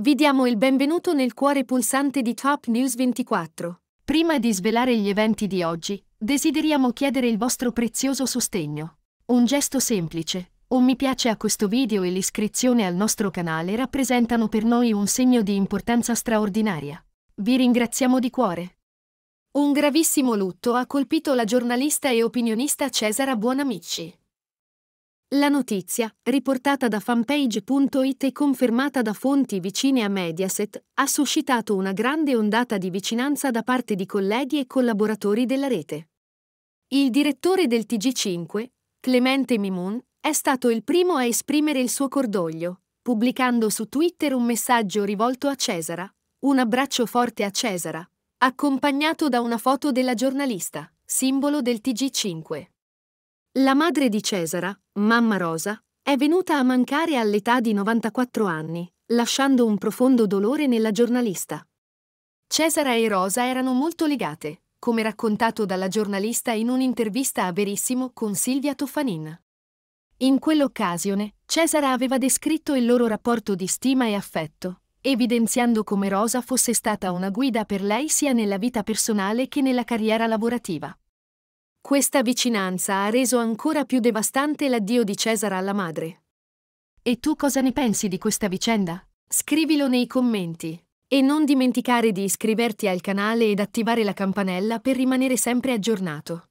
Vi diamo il benvenuto nel cuore pulsante di Top News 24. Prima di svelare gli eventi di oggi, desideriamo chiedere il vostro prezioso sostegno. Un gesto semplice, un mi piace a questo video e l'iscrizione al nostro canale rappresentano per noi un segno di importanza straordinaria. Vi ringraziamo di cuore. Un gravissimo lutto ha colpito la giornalista e opinionista Cesara Buonamici. La notizia, riportata da fanpage.it e confermata da fonti vicine a Mediaset, ha suscitato una grande ondata di vicinanza da parte di colleghi e collaboratori della rete. Il direttore del TG5, Clemente Mimun, è stato il primo a esprimere il suo cordoglio, pubblicando su Twitter un messaggio rivolto a Cesara, un abbraccio forte a Cesara, accompagnato da una foto della giornalista, simbolo del TG5. La madre di Cesara, mamma Rosa, è venuta a mancare all'età di 94 anni, lasciando un profondo dolore nella giornalista. Cesara e Rosa erano molto legate, come raccontato dalla giornalista in un'intervista a Verissimo con Silvia Toffanin. In quell'occasione, Cesara aveva descritto il loro rapporto di stima e affetto, evidenziando come Rosa fosse stata una guida per lei sia nella vita personale che nella carriera lavorativa. Questa vicinanza ha reso ancora più devastante l'addio di Cesare alla madre. E tu cosa ne pensi di questa vicenda? Scrivilo nei commenti. E non dimenticare di iscriverti al canale ed attivare la campanella per rimanere sempre aggiornato.